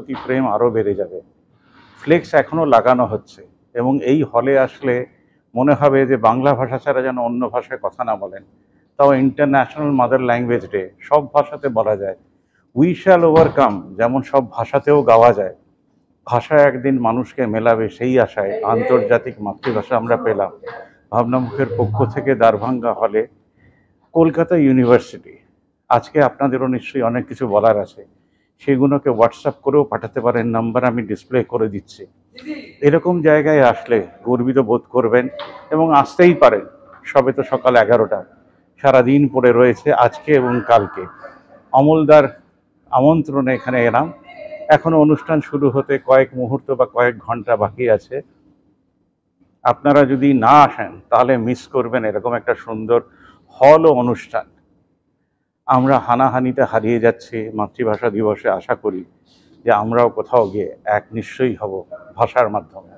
প্রতি প্রেম আরও বেড়ে যাবে ফ্লেক্স এখনও লাগানো হচ্ছে এবং এই হলে আসলে মনে হবে যে বাংলা ভাষা ছাড়া যেন অন্য ভাষায় কথা না বলেন তাও ইন্টারন্যাশনাল মাদার ল্যাঙ্গুয়েজ ডে সব ভাষাতে বলা যায় উই শ্যাল ওভারকাম যেমন সব ভাষাতেও গাওয়া যায় ভাষা একদিন মানুষকে মেলাবে সেই আশায় আন্তর্জাতিক মাতৃভাষা আমরা পেলাম ভাবনামুখের পক্ষ থেকে দারভাঙ্গা হলে কলকাতা ইউনিভার্সিটি আজকে আপনাদেরও নিশ্চয়ই অনেক কিছু বলার আছে সেগুলোকে হোয়াটসঅ্যাপ করেও পাঠাতে পারেন নাম্বার আমি ডিসপ্লে করে দিচ্ছি এরকম জায়গায় আসলে গর্বিত বোধ করবেন এবং আসতেই পারেন সবে তো সকাল এগারোটা সারাদিন পড়ে রয়েছে আজকে এবং কালকে অমলদার আমন্ত্রণে এখানে এলাম এখনও অনুষ্ঠান শুরু হতে কয়েক মুহূর্ত বা কয়েক ঘন্টা বাকি আছে আপনারা যদি না আসেন তাহলে মিস করবেন এরকম একটা সুন্দর হল অনুষ্ঠান আমরা হানাহানিতে হারিয়ে যাচ্ছি মাতৃভাষা দিবসে আশা করি যে আমরাও কোথাও গিয়ে এক নিশ্চয়ই হব ভাষার মাধ্যমে